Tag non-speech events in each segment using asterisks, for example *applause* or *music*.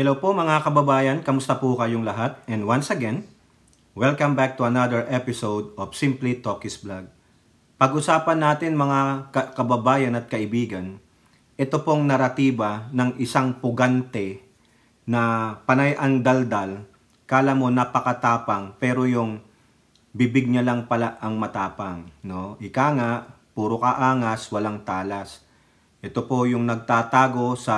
Hello po mga kababayan, kamusta po kayong lahat? And once again, welcome back to another episode of Simply Talkies Vlog. Pag-usapan natin mga ka- kababayan at kaibigan, ito pong naratiba ng isang pugante na panay ang daldal, kala mo napakatapang pero yung bibig niya lang pala ang matapang. No? Ika nga, puro kaangas, walang talas. Ito po yung nagtatago sa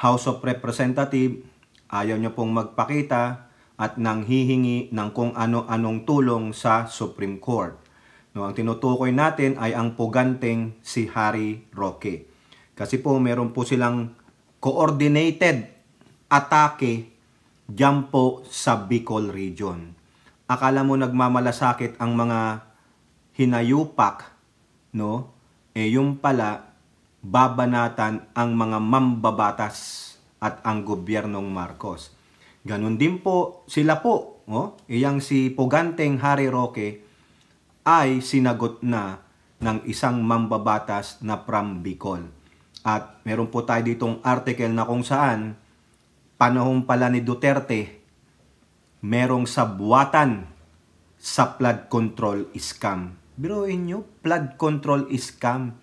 House of Representative, ayaw niya pong magpakita at nang hihingi ng kung ano-anong tulong sa Supreme Court. No, ang tinutukoy natin ay ang puganteng si Harry Roque. Kasi po meron po silang coordinated atake dyan po sa Bicol Region. Akala mo nagmamalasakit ang mga hinayupak, no? Eh yung pala babanatan ang mga mambabatas at ang gobyernong Marcos. Ganon din po sila po, oh, iyang si Poganteng Hari Roque ay sinagot na ng isang mambabatas na from Bicol. At meron po tayo ditong article na kung saan panahon pala ni Duterte merong sabwatan sa flood control scam. Biroin nyo, flood control scam.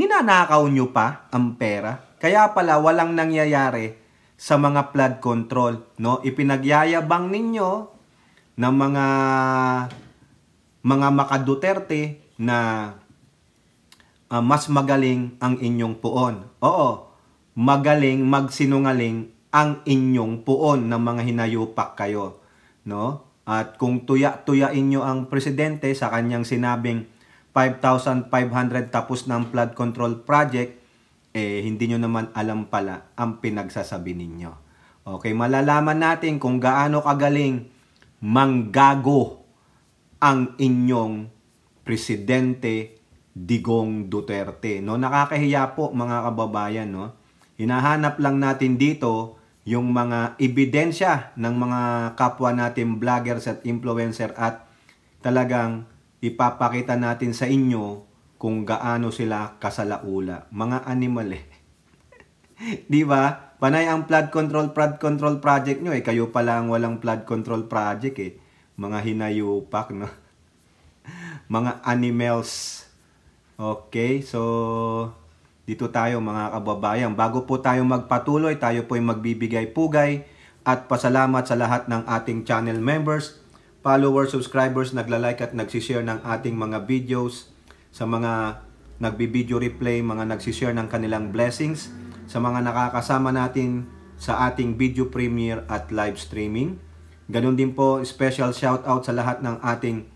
Ninanakaw nyo pa ang pera? Kaya pala walang nangyayari sa mga flood control, no? Ipinagyayabang ninyo ng mga mga makaduterte na uh, mas magaling ang inyong puon. Oo, magaling magsinungaling ang inyong puon ng mga hinayupak kayo, no? At kung tuya tuya inyo ang presidente sa kanyang sinabing 5,500 tapos ng flood control project, eh hindi nyo naman alam pala ang pinagsasabi ninyo. Okay, malalaman natin kung gaano kagaling manggago ang inyong presidente Digong Duterte. No, nakakahiya po mga kababayan, no. Hinahanap lang natin dito yung mga ebidensya ng mga kapwa natin vloggers at influencer at talagang ipapakita natin sa inyo kung gaano sila kasalaula. Mga animal eh. *laughs* Di ba? Panay ang flood control, flood control project nyo eh. Kayo pa lang walang flood control project eh. Mga hinayupak, no? *laughs* mga animals. Okay, so dito tayo mga kababayan. Bago po tayo magpatuloy, tayo po ay magbibigay pugay at pasalamat sa lahat ng ating channel members followers, subscribers, nagla-like at nagsishare ng ating mga videos, sa mga nagbi-video replay, mga nagsishare ng kanilang blessings, sa mga nakakasama natin sa ating video premiere at live streaming. Ganon din po, special shout out sa lahat ng ating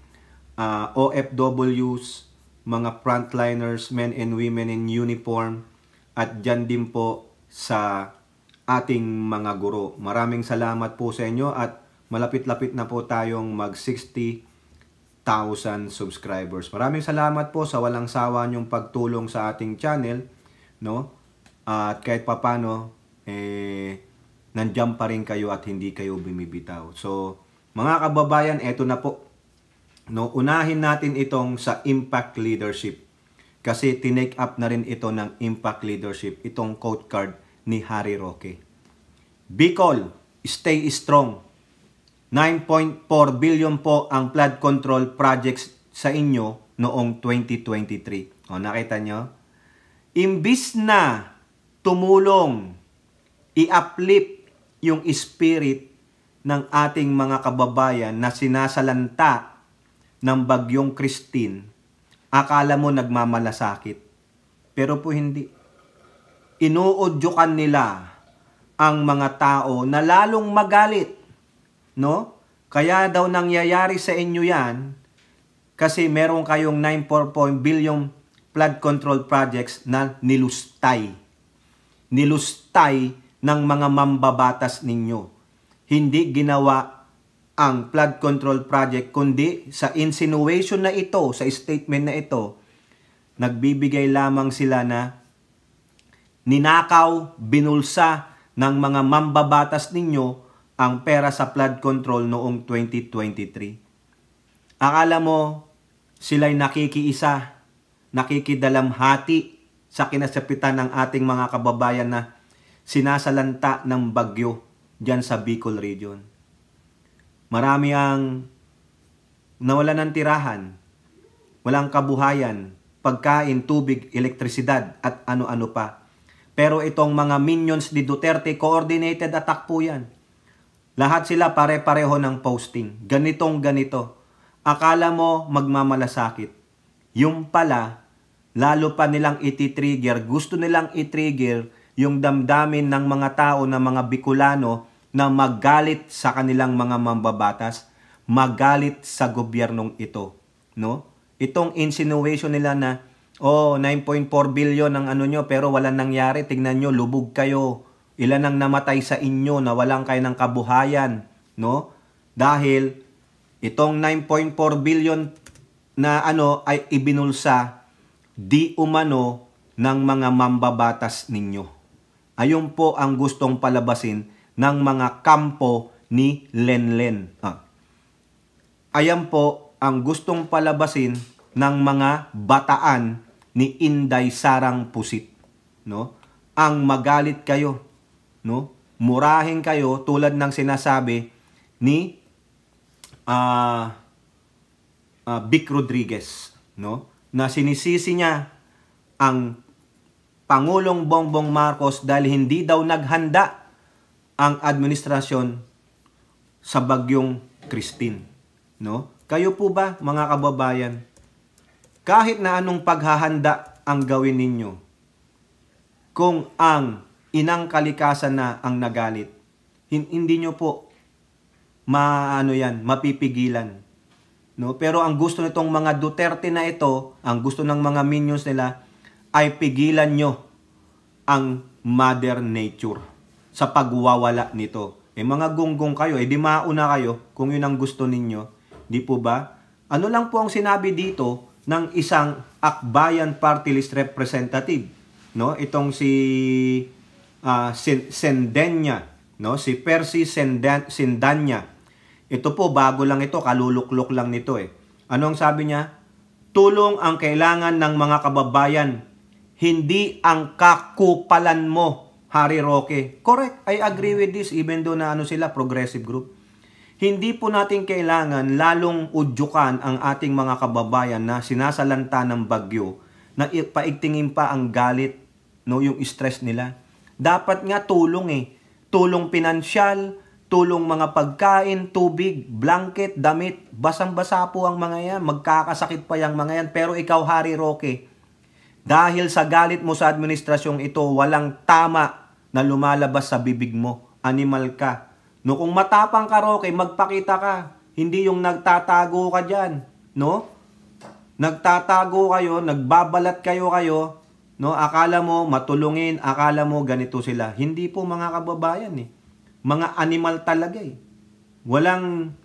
uh, ah, OFWs, mga frontliners, men and women in uniform, at dyan din po sa ating mga guro. Maraming salamat po sa inyo at malapit-lapit na po tayong mag 60,000 subscribers. Maraming salamat po sa walang sawa niyong pagtulong sa ating channel, no? At kahit papano, eh, nandiyan pa rin kayo at hindi kayo bumibitaw. So, mga kababayan, eto na po. No, unahin natin itong sa impact leadership. Kasi tinake up na rin ito ng impact leadership, itong quote card ni Harry Roque. Bicol, stay strong. 9.4 billion po ang flood control projects sa inyo noong 2023. O, nakita nyo? Imbis na tumulong, i-uplift yung spirit ng ating mga kababayan na sinasalanta ng bagyong Christine, akala mo nagmamalasakit. Pero po hindi. Inuudyukan nila ang mga tao na lalong magalit no? Kaya daw nangyayari sa inyo yan kasi meron kayong 9.4 billion flood control projects na nilustay. Nilustay ng mga mambabatas ninyo. Hindi ginawa ang flood control project kundi sa insinuation na ito, sa statement na ito, nagbibigay lamang sila na ninakaw, binulsa ng mga mambabatas ninyo ang pera sa flood control noong 2023. Akala mo sila'y nakikiisa, nakikidalamhati sa kinasapitan ng ating mga kababayan na sinasalanta ng bagyo dyan sa Bicol Region. Marami ang nawalan ng tirahan, walang kabuhayan, pagkain, tubig, elektrisidad at ano-ano pa. Pero itong mga minions ni Duterte, coordinated attack po yan lahat sila pare-pareho ng posting. Ganitong ganito. Akala mo magmamalasakit. Yung pala, lalo pa nilang ititrigger, gusto nilang itrigger yung damdamin ng mga tao na mga Bicolano na magalit sa kanilang mga mambabatas, magalit sa gobyernong ito. No? Itong insinuation nila na, oh, 9.4 billion ang ano nyo, pero walang nangyari, tignan nyo, lubog kayo, Ilan ang namatay sa inyo na walang kayo ng kabuhayan, no? Dahil itong 9.4 billion na ano ay ibinulsa di umano ng mga mambabatas ninyo. Ayun po ang gustong palabasin ng mga kampo ni Lenlen. Ah. Ayan po ang gustong palabasin ng mga bataan ni Inday Sarang Pusit. No? Ang magalit kayo no? Murahin kayo tulad ng sinasabi ni uh, uh, Vic Rodriguez, no? Na sinisisi niya ang Pangulong Bongbong Marcos dahil hindi daw naghanda ang administrasyon sa bagyong Christine, no? Kayo po ba mga kababayan? Kahit na anong paghahanda ang gawin ninyo kung ang inang kalikasan na ang nagalit. Hindi nyo po maano yan, mapipigilan. No? Pero ang gusto nitong mga Duterte na ito, ang gusto ng mga minions nila, ay pigilan nyo ang mother nature sa pagwawala nito. Eh mga gunggong kayo, eh di mauna kayo kung yun ang gusto ninyo. Di po ba? Ano lang po ang sinabi dito ng isang akbayan party list representative? No? Itong si uh, Sendenya, no? si Percy Sendan Sendanya. Ito po, bago lang ito, kaluluklok lang nito eh. Ano ang sabi niya? Tulong ang kailangan ng mga kababayan, hindi ang kakupalan mo, Harry Roque. Correct, I agree with this even though na ano sila, progressive group. Hindi po natin kailangan lalong udyukan ang ating mga kababayan na sinasalanta ng bagyo na paigtingin pa ang galit, no, yung stress nila. Dapat nga tulong eh. Tulong pinansyal, tulong mga pagkain, tubig, blanket, damit. Basang-basa po ang mga yan. Magkakasakit pa yung mga yan. Pero ikaw, Hari Roque, dahil sa galit mo sa administrasyong ito, walang tama na lumalabas sa bibig mo. Animal ka. No, kung matapang ka, Roque, magpakita ka. Hindi yung nagtatago ka dyan. No? Nagtatago kayo, nagbabalat kayo kayo, No, akala mo matulungin, akala mo ganito sila. Hindi po mga kababayan eh. Mga animal talaga eh. Walang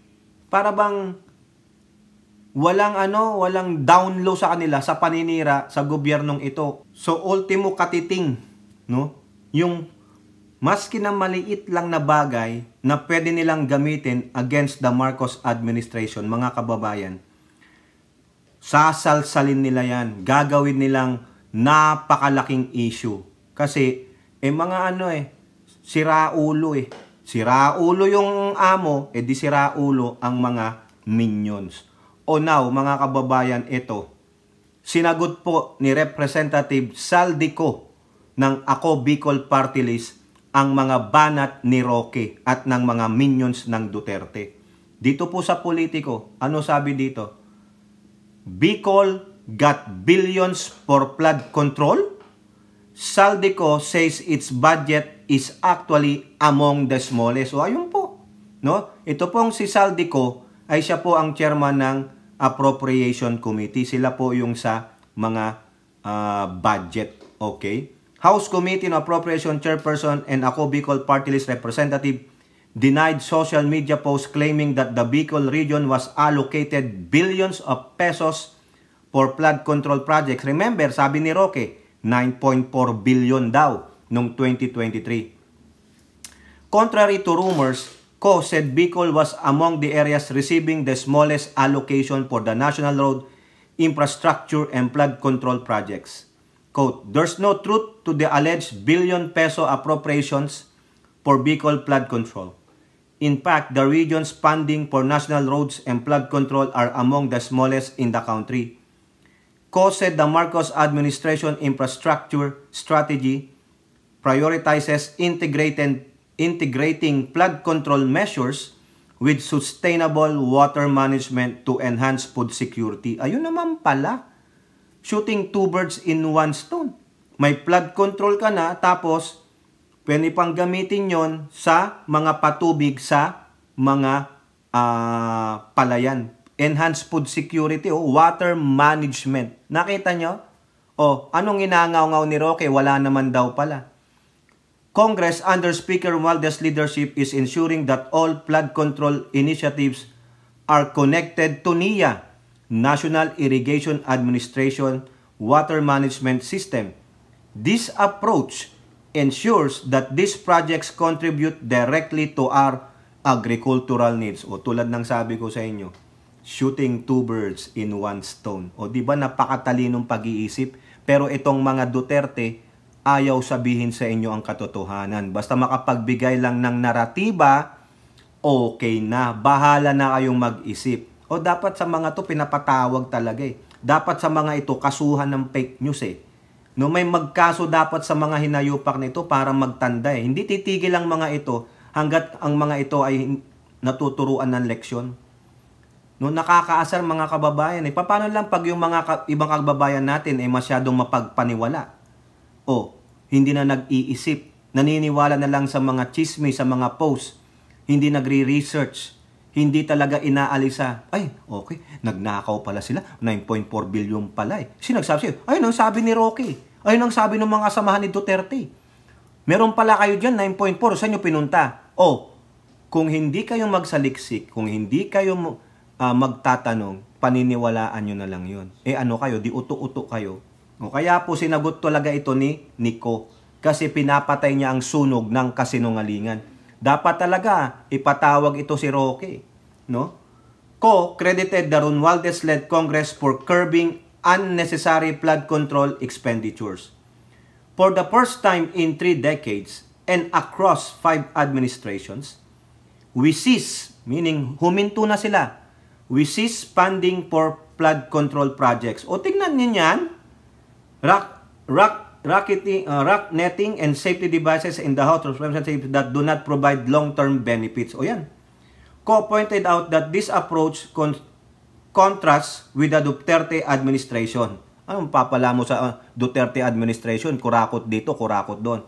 para bang walang ano, walang down sa kanila sa paninira sa gobyernong ito. So ultimo katiting, no? Yung maski na maliit lang na bagay na pwede nilang gamitin against the Marcos administration, mga kababayan. Sasalsalin nila 'yan, gagawin nilang napakalaking issue. Kasi, eh mga ano eh, siraulo eh. Siraulo yung amo, eh di siraulo ang mga minions. O now, mga kababayan, ito. Sinagot po ni Representative Saldico ng Ako Bicol Party List ang mga banat ni Roque at ng mga minions ng Duterte. Dito po sa politiko, ano sabi dito? Bicol got billions for flood control? Saldico says its budget is actually among the smallest. So ayun po. No? Ito pong si Saldico ay siya po ang chairman ng Appropriation Committee. Sila po yung sa mga uh, budget. Okay? House Committee on Appropriation Chairperson and ako Bicol Party List Representative denied social media posts claiming that the Bicol region was allocated billions of pesos for flood control projects. Remember, sabi ni Roque, 9.4 billion daw noong 2023. Contrary to rumors, Co said Bicol was among the areas receiving the smallest allocation for the national road infrastructure and flood control projects. Quote, There's no truth to the alleged billion peso appropriations for Bicol flood control. In fact, the region's funding for national roads and flood control are among the smallest in the country. COSED, the Marcos Administration Infrastructure Strategy, prioritizes integrated, integrating flood control measures with sustainable water management to enhance food security. Ayun naman pala, shooting two birds in one stone. May flood control ka na, tapos pwede pang gamitin yon sa mga patubig sa mga uh, palayan enhanced food security o oh, water management. Nakita nyo? O, oh, anong inangaw-ngaw ni Roque? Wala naman daw pala. Congress under Speaker Romualdez leadership is ensuring that all flood control initiatives are connected to NIA, National Irrigation Administration Water Management System. This approach ensures that these projects contribute directly to our agricultural needs. O tulad ng sabi ko sa inyo, shooting two birds in one stone. O di ba napakatalinong pag-iisip? Pero itong mga Duterte, ayaw sabihin sa inyo ang katotohanan. Basta makapagbigay lang ng naratiba, okay na. Bahala na kayong mag-isip. O dapat sa mga to pinapatawag talaga eh. Dapat sa mga ito kasuhan ng fake news eh. No, may magkaso dapat sa mga hinayupak nito para magtanda eh. Hindi titigil ang mga ito hanggat ang mga ito ay natuturuan ng leksyon no, nakakaasar mga kababayan. Eh. Paano lang pag yung mga ka, ibang kababayan natin ay eh, masyadong mapagpaniwala? O, hindi na nag-iisip, naniniwala na lang sa mga chismis sa mga post, hindi nagre-research, hindi talaga inaalisa. Ay, okay, nagnakaw pala sila. 9.4 billion pala eh. Sinagsabi sa'yo, ayun ang sabi ni Rocky. Ayun ang sabi ng mga kasamahan ni Duterte. Meron pala kayo dyan, 9.4. Saan nyo pinunta? O, kung hindi kayo magsaliksik, kung hindi kayo uh, magtatanong, paniniwalaan nyo na lang yun. Eh ano kayo, di uto-uto kayo. O kaya po sinagot talaga ito ni Nico kasi pinapatay niya ang sunog ng kasinungalingan. Dapat talaga ipatawag ito si Roque. No? Co credited the Romualdez-led Congress for curbing unnecessary flood control expenditures. For the first time in three decades and across five administrations, we cease, meaning huminto na sila we cease funding for flood control projects. O tignan niyo niyan. rock, rock, rocketing, uh, rock netting and safety devices in the House of Representatives that do not provide long-term benefits. O yan. Co pointed out that this approach con contrasts with the Duterte administration. Ano ah, papala mo sa uh, Duterte administration? Kurakot dito, kurakot doon.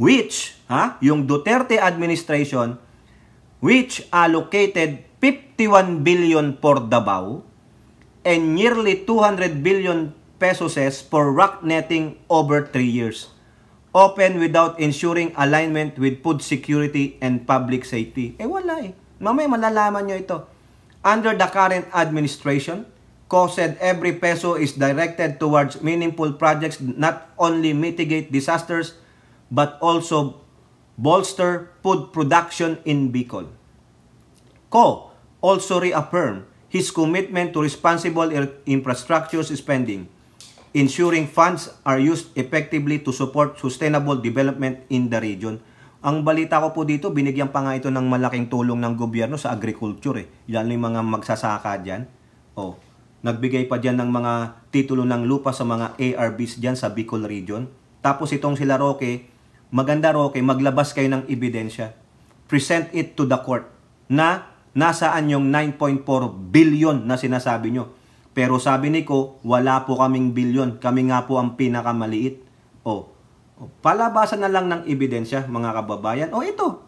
Which, ha, yung Duterte administration, which allocated 51 billion for Davao and nearly 200 billion pesos for rock netting over 3 years, Open without ensuring alignment with food security and public safety. Eh wala eh. Mamaya malalaman nyo ito. Under the current administration, Co said every peso is directed towards meaningful projects not only mitigate disasters but also bolster food production in Bicol. Co, also reaffirmed his commitment to responsible infrastructure spending, ensuring funds are used effectively to support sustainable development in the region. Ang balita ko po dito, binigyan pa nga ito ng malaking tulong ng gobyerno sa agriculture. Eh. Yan yung mga magsasaka dyan. Oh, nagbigay pa dyan ng mga titulo ng lupa sa mga ARBs dyan sa Bicol region. Tapos itong sila Roque, maganda Roque, maglabas kayo ng ebidensya. Present it to the court na nasaan yung 9.4 billion na sinasabi nyo? Pero sabi ni ko, wala po kaming billion. Kami nga po ang pinakamaliit. O, palabasan na lang ng ebidensya, mga kababayan. O ito,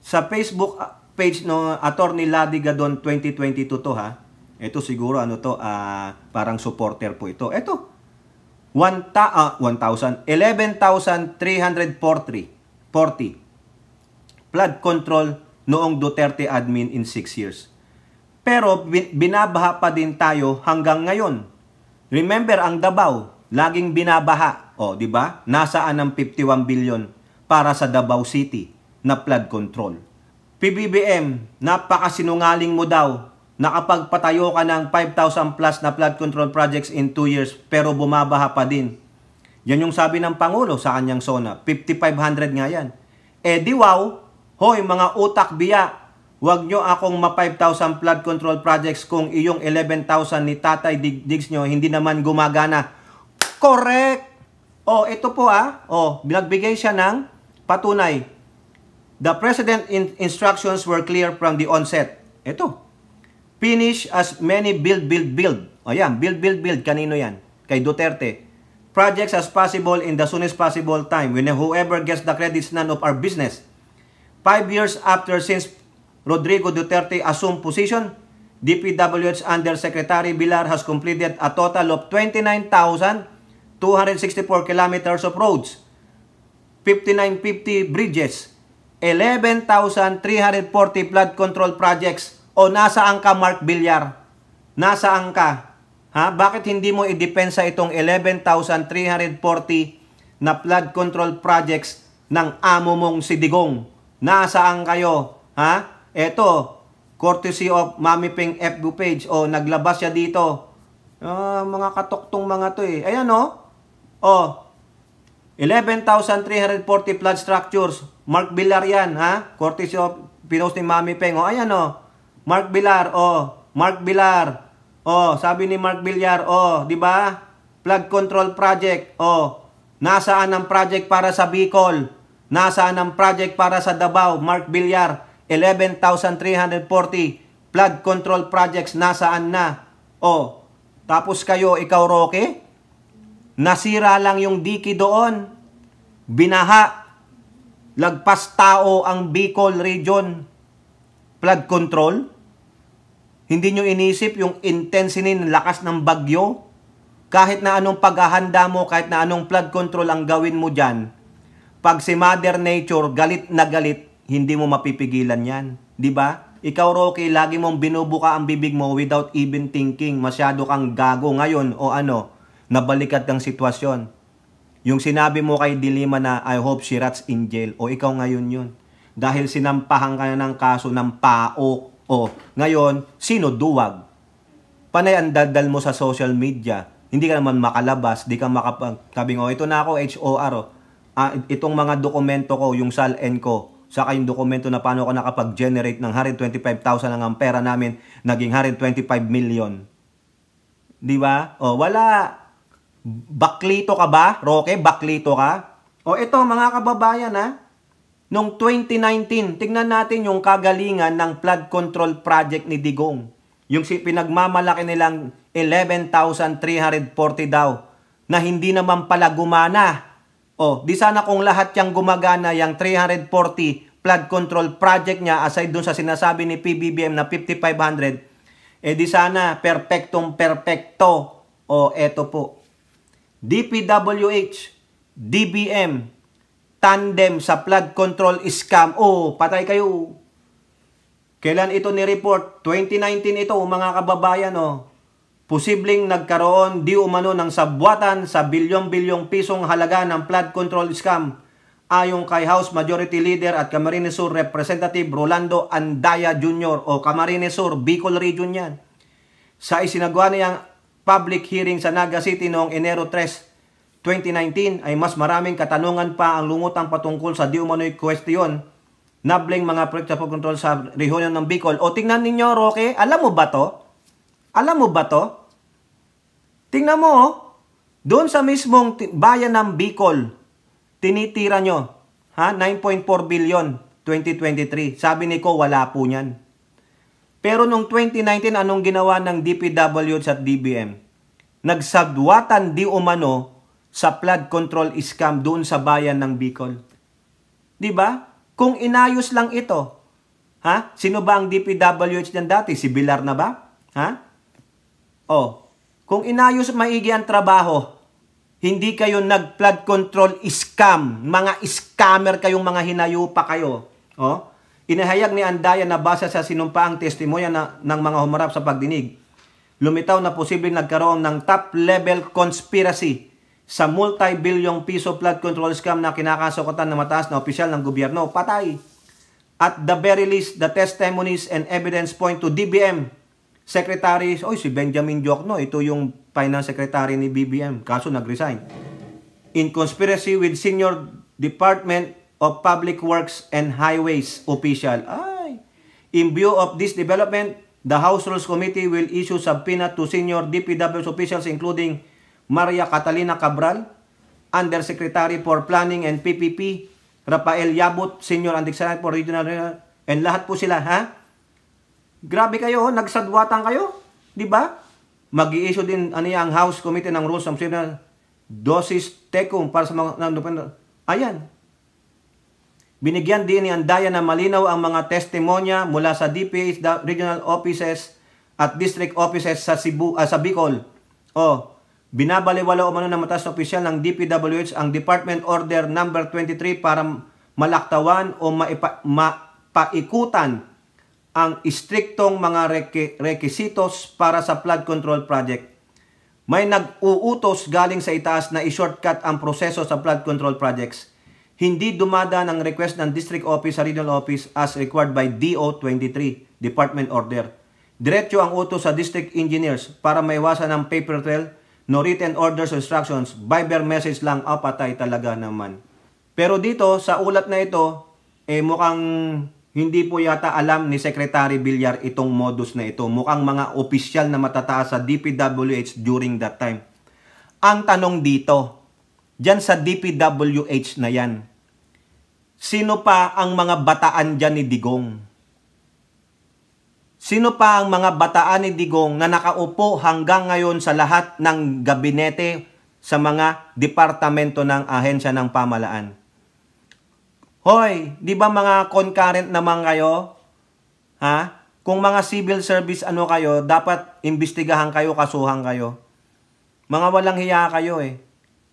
sa Facebook ah, page no Attorney Ladi Gadon 2022 to ha. Ito siguro ano to, uh, parang supporter po ito. Ito, 1,000, uh, 1,000, 40. Flood control noong Duterte admin in 6 years. Pero binabaha pa din tayo hanggang ngayon. Remember ang Davao, laging binabaha. O, di ba? Nasaan ang 51 billion para sa Davao City na flood control? PBBM, napakasinungaling mo daw. Nakapagpatayo ka ng 5,000 plus na flood control projects in 2 years pero bumabaha pa din. Yan yung sabi ng Pangulo sa kanyang SONA. 5,500 nga yan. Eh di wow, Hoy mga utak biya, Huwag nyo akong ma-5,000 flood control projects kung iyong 11,000 ni Tatay Diggs nyo hindi naman gumagana. Correct! O, oh, ito po ah. O, oh, binagbigay siya ng patunay. The President in instructions were clear from the onset. Ito. Finish as many build, build, build. O yan, build, build, build. Kanino yan? Kay Duterte. Projects as possible in the soonest possible time when whoever gets the credits none of our business. Five years after since Rodrigo Duterte assumed position, DPWH Undersecretary Bilar has completed a total of 29,264 kilometers of roads, 5,950 bridges, 11,340 flood control projects. O nasaan ka, Mark Villar? Nasaan ka? Ha? Bakit hindi mo idepensa itong 11,340 na flood control projects ng amo mong si Digong? Nasaan kayo? Ha? Ito, courtesy of Mami Ping FB page. O, oh, naglabas siya dito. Uh, mga katoktong mga to eh. Ayan o. Oh. 11,340 flood structures. Mark Villar yan, ha? Courtesy of pinost ni Mami Peng. O, oh, ayan o. Oh. Mark Villar, o. Oh. Mark Villar. Oh, sabi ni Mark Villar, oh, 'di ba? Flood control project. Oh, nasaan ang project para sa Bicol? Nasaan ang project para sa Davao, Mark Villar, 11,340. Flood control projects, nasaan na? O, tapos kayo, ikaw Roque, nasira lang yung diki doon. Binaha, lagpas tao ang Bicol region. Flood control. Hindi nyo inisip yung intensity ng lakas ng bagyo. Kahit na anong paghahanda mo, kahit na anong flood control ang gawin mo dyan, pag si Mother Nature galit na galit, hindi mo mapipigilan 'yan, 'di ba? Ikaw, Rocky, lagi mong binubuka ang bibig mo without even thinking. Masyado kang gago ngayon o ano, nabalikat ng sitwasyon. Yung sinabi mo kay Dilima na I hope she rats in jail o ikaw ngayon yun. Dahil sinampahan ka na ng kaso ng pao o ngayon, sino duwag? Panay ang dadal mo sa social media. Hindi ka naman makalabas, di ka makapagtabing, oh, ito na ako, HOR, oh uh, itong mga dokumento ko, yung SALN ko, saka yung dokumento na paano ako nakapag-generate ng 125,000 ang pera namin, naging 125 million. Di ba? O, wala. Baklito ka ba, Roque? Baklito ka? O, ito, mga kababayan, ha? Noong 2019, tignan natin yung kagalingan ng flood control project ni Digong. Yung si, pinagmamalaki nilang 11,340 daw na hindi naman pala gumana Oh, di sana kung lahat yang gumagana, yung 340 flood control project niya, aside dun sa sinasabi ni PBBM na 5,500, eh di sana perfectong perfecto. oh, eto po. DPWH, DBM, tandem sa flood control scam. Oh, patay kayo. Kailan ito ni-report? 2019 ito, mga kababayan, oh posibleng nagkaroon di umano ng sabwatan sa bilyong-bilyong pisong halaga ng flood control scam ayong kay House Majority Leader at Camarines Sur Representative Rolando Andaya Jr. o Camarines Sur Bicol Region yan. Sa isinagawa niyang public hearing sa Naga City noong Enero 3, 2019 ay mas maraming katanungan pa ang lumutang patungkol sa di umano'y kwestiyon nabling mga proyekto po control sa rehiyon ng Bicol. O tingnan ninyo, Roque, alam mo ba to? Alam mo ba to? Tingnan mo, oh. doon sa mismong bayan ng Bicol, tinitira nyo, ha? 9.4 billion 2023. Sabi ni ko, wala po niyan. Pero nung 2019, anong ginawa ng DPWH at DBM? Nagsabwatan di umano sa flood control scam doon sa bayan ng Bicol. 'Di ba? Kung inayos lang ito, ha? Sino ba ang DPWH niyan dati? Si Bilar na ba? Ha? Oh, kung inayos maigi ang trabaho, hindi kayo nag-flood control scam. Mga scammer kayong mga hinayupa kayo. Oh? Inahayag ni Andaya na basa sa sinumpaang testimonya na, ng mga humarap sa pagdinig, lumitaw na posibleng nagkaroon ng top-level conspiracy sa multi-billion piso flood control scam na kinakasukotan ng mataas na opisyal ng gobyerno. Patay! At the very least, the testimonies and evidence point to DBM secretary, oy si Benjamin Jokno, ito yung finance secretary ni BBM, kaso nagresign. In conspiracy with senior Department of Public Works and Highways official. Ay, in view of this development, the House Rules Committee will issue subpoena to senior DPW officials including Maria Catalina Cabral, Undersecretary for Planning and PPP, Rafael Yabut, Senior Undersecretary for Regional and lahat po sila, ha? Grabe kayo, nagsadwatan kayo. Di ba? mag issue din ano yan, ang House Committee ng Rules of Civil Dosis Tecum para sa mga... Ayan. Binigyan din ni Andaya na malinaw ang mga testimonya mula sa DPH, regional offices at district offices sa Cebu, uh, sa Bicol. O, binabaliwala umano ng matas opisyal ng DPWH ang Department Order Number 23 para malaktawan o maipa, mapaikutan ang istriktong mga requisitos para sa flood control project. May nag-uutos galing sa itaas na i-shortcut ang proseso sa flood control projects. Hindi dumada ng request ng district office sa regional office as required by DO23, Department Order. Diretso ang utos sa district engineers para maiwasan ang paper trail, no written orders or instructions, Viber message lang, apatay ah, talaga naman. Pero dito, sa ulat na ito, eh mukhang hindi po yata alam ni Secretary Villar itong modus na ito. Mukhang mga opisyal na matataas sa DPWH during that time. Ang tanong dito, dyan sa DPWH na yan, sino pa ang mga bataan dyan ni Digong? Sino pa ang mga bataan ni Digong na nakaupo hanggang ngayon sa lahat ng gabinete sa mga departamento ng ahensya ng pamalaan? Hoy, di ba mga concurrent naman kayo? Ha? Kung mga civil service ano kayo, dapat imbestigahan kayo, kasuhan kayo. Mga walang hiya kayo eh.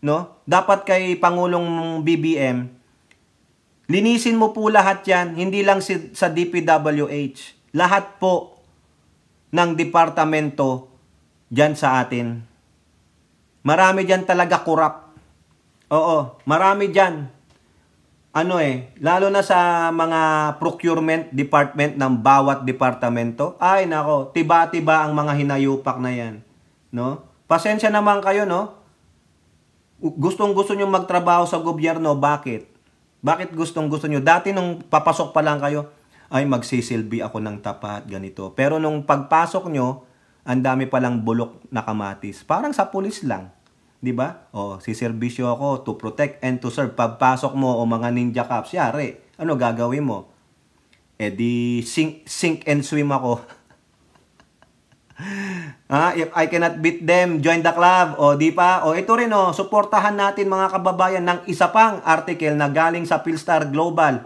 No? Dapat kay Pangulong BBM, linisin mo po lahat yan, hindi lang si, sa DPWH. Lahat po ng departamento dyan sa atin. Marami dyan talaga kurap. Oo, marami dyan ano eh, lalo na sa mga procurement department ng bawat departamento, ay nako, tiba-tiba ang mga hinayupak na yan. No? Pasensya naman kayo, no? Gustong gusto niyo magtrabaho sa gobyerno, bakit? Bakit gustong gusto niyo? Dati nung papasok pa lang kayo, ay magsisilbi ako ng tapat, ganito. Pero nung pagpasok nyo, ang dami pa lang bulok na kamatis. Parang sa pulis lang. Di ba? O, serbisyo ako to protect and to serve. Pagpasok mo o mga ninja cops, yari, ano gagawin mo? Eh di sink, sink and swim ako. *laughs* ah, if I cannot beat them, join the club. O, di pa? O, ito rin o, suportahan natin mga kababayan ng isa pang article na galing sa Philstar Global.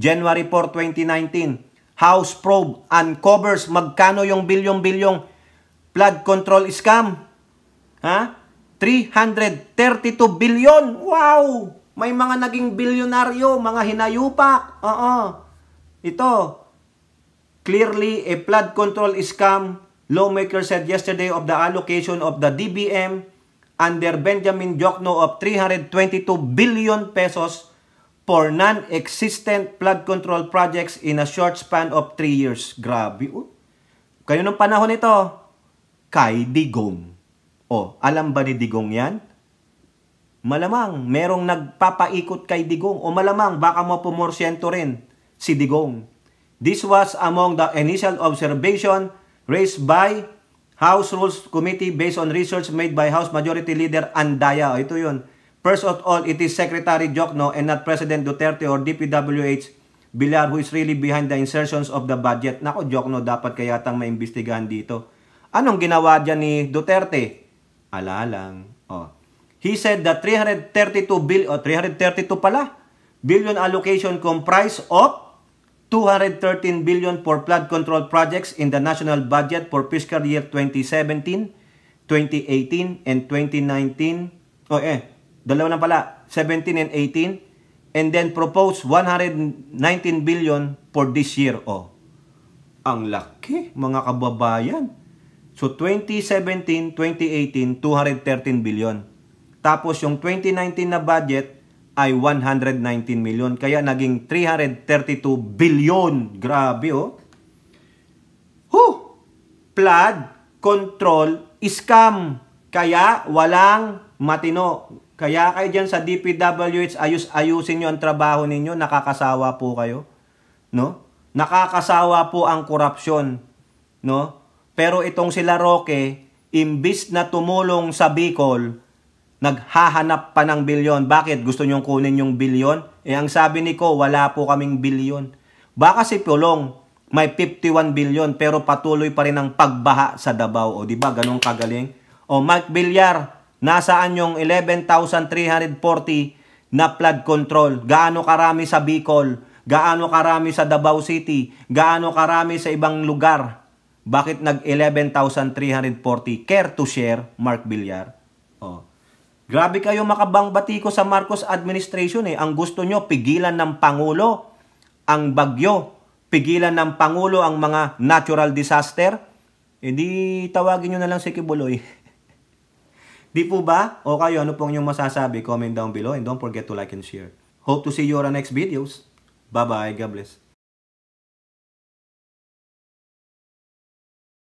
January 4, 2019. House probe uncovers magkano yung bilyong-bilyong flood control scam. Ha? 332 billion. Wow! May mga naging bilyonaryo, mga hinayupak. Oo. Ito, clearly a flood control scam. Lawmaker said yesterday of the allocation of the DBM under Benjamin Jokno of 322 billion pesos for non-existent flood control projects in a short span of 3 years. Grabe. Oh. Kayo ng panahon ito, kay Digong. O, alam ba ni Digong yan? Malamang, merong nagpapaikot kay Digong o malamang baka mapumorsyento rin si Digong. This was among the initial observation raised by House Rules Committee based on research made by House Majority Leader Andaya. Ito yun. First of all, it is Secretary Jokno and not President Duterte or DPWH Bilar who is really behind the insertions of the budget. Nako, Jokno, dapat kayatang maimbestigahan dito. Anong ginawa dyan ni Duterte? Alalang. Oh. He said that 332 bill o oh, 332 pala billion allocation comprised of 213 billion for flood control projects in the national budget for fiscal year 2017, 2018 and 2019. Oh eh, dalawa lang pala, 17 and 18 and then proposed 119 billion for this year. Oh. Ang laki, mga kababayan. So 2017, 2018, 213 billion. Tapos yung 2019 na budget ay 119 million. Kaya naging 332 billion. Grabe oh. Huh! Flood control scam. Kaya walang matino. Kaya kayo dyan sa DPWH, ayus-ayusin nyo ang trabaho ninyo. Nakakasawa po kayo. No? Nakakasawa po ang korupsyon. No? Pero itong si Roque, imbis na tumulong sa Bicol, naghahanap pa ng bilyon. Bakit? Gusto niyong kunin yung bilyon? Eh ang sabi ni ko, wala po kaming bilyon. Baka si Pulong, may 51 bilyon pero patuloy pa rin ang pagbaha sa Davao. O di ba ganun kagaling? O Mike Villar, nasaan yung 11,340 na flood control? Gaano karami sa Bicol? Gaano karami sa Davao City? Gaano karami sa ibang lugar? Bakit nag 11,340 care to share Mark Villar? Oh. Grabe kayo makabangbati ko sa Marcos administration eh. Ang gusto nyo, pigilan ng Pangulo ang bagyo. Pigilan ng Pangulo ang mga natural disaster. Hindi eh, tawagin nyo na lang si Kibuloy. *laughs* Di po ba? O kayo, ano pong yung masasabi? Comment down below and don't forget to like and share. Hope to see you on our next videos. Bye-bye. God bless.